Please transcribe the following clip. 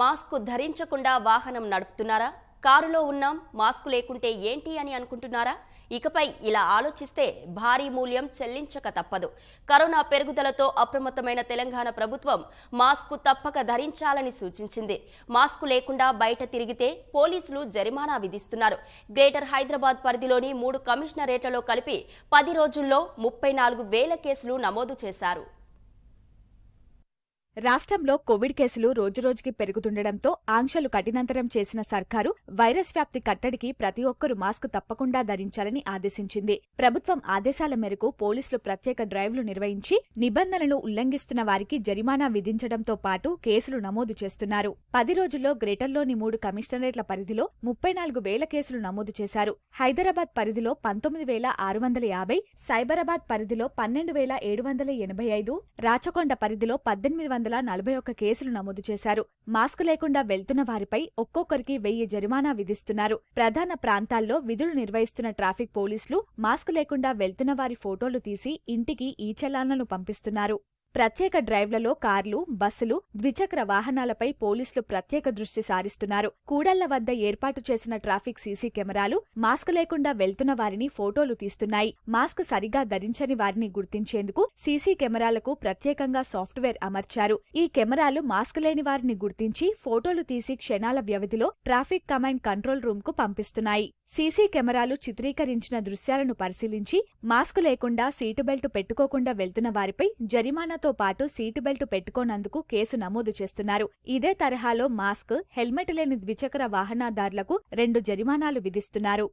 mask ధరించకుండా వాహనం నడుపుతున్నారా కారులో ఉన్నాం మాస్క్ లేకుంటే ఏంటి అని అనుకుంటున్నారా ఇకపై ఇలా ఆలోచిస్తే భారీ మూల్యం చెల్లించక తప్పదు కరోనా పెరుగుదలతో అప్రమత్తమైన తెలంగాణ ప్రభుత్వం మాస్క్ తప్పక ధరించాలని సూచించింది మాస్క్ లేకుండా బయట తిరిగితే పోలీసులు జరిమానా విధిస్తున్నారు గ్రేటర్ హైదరాబాద్ పరిధిలోని మూడు కమిషనరేట్లలో కలిపి పది రోజుల్లో ముప్పై నాలుగు వేల కేసులు నమోదు చేశారు రాష్ట్రంలో కోవిడ్ కేసులు రోజురోజుకి పెరుగుతుండటంతో ఆంక్షలు కఠినంతరం చేసిన సర్కారు వైరస్ వ్యాప్తి కట్టడికి ప్రతి ఒక్కరూ మాస్క్ తప్పకుండా ధరించాలని ఆదేశించింది ప్రభుత్వం ఆదేశాల మేరకు పోలీసులు ప్రత్యేక డ్రైవ్లు నిర్వహించి నిబంధనలు ఉల్లంఘిస్తున్న వారికి జరిమానా విధించడంతో పాటు కేసులు నమోదు చేస్తున్నారు పది రోజుల్లో గ్రేటర్లోని మూడు కమిషనరేట్ల పరిధిలో ముప్పై నాలుగు వేల కేసులు నమోదు చేశారు హైదరాబాద్ పరిధిలో పంతొమ్మిది వేల ఆరు వందల యాభై సైబరాబాద్ పరిధిలో పన్నెండు వేల ఏడు వందల ఎనభై ఐదు రాచకొండ పరిధిలో పద్దెనిమిది వందల వందల నలభై ఒక్క కేసులు నమోదు చేశారు మాస్క్ లేకుండా వెళ్తున్న వారిపై ఒక్కొక్కరికి వెయ్యి జరిమానా విధిస్తున్నారు ప్రధాన ప్రాంతాల్లో విధులు నిర్వహిస్తున్న ట్రాఫిక్ పోలీసులు మాస్క్ లేకుండా వెళ్తున్న వారి ఫోటోలు తీసి ఇంటికి ఈ చలానలు పంపిస్తున్నారు ప్రత్యేక డ్రైవ్లలో కార్లు బస్సులు ద్విచక్ర వాహనాలపై పోలీసులు ప్రత్యేక దృష్టి సారిస్తున్నారు కూడళ్ల వద్ద ఏర్పాటు చేసిన ట్రాఫిక్ సీసీ కెమెరాలు మాస్క్ లేకుండా వెళ్తున్న వారిని ఫోటోలు తీస్తున్నాయి మాస్క్ సరిగా ధరించని వారిని గుర్తించేందుకు సీసీ కెమెరాలకు ప్రత్యేకంగా సాఫ్ట్వేర్ అమర్చారు ఈ కెమెరాలు మాస్క్ లేని వారిని గుర్తించి ఫోటోలు తీసి క్షణాల వ్యవధిలో ట్రాఫిక్ కమాండ్ కంట్రోల్ రూమ్ కు పంపిస్తున్నాయి సీసీ కెమెరాలు చిత్రీకరించిన దృశ్యాలను పరిశీలించి మాస్క్ లేకుండా సీటు బెల్ట్ పెట్టుకోకుండా వెళ్తున్న వారిపై జరిమానాతో తో పాటు సీటు బెల్ట్ పెట్టుకోనందుకు కేసు నమోదు చేస్తున్నారు ఇదే తరహాలో మాస్క్ హెల్మెట్ లేని ద్విచక్ర వాహనదారులకు రెండు జరిమానాలు విధిస్తున్నారు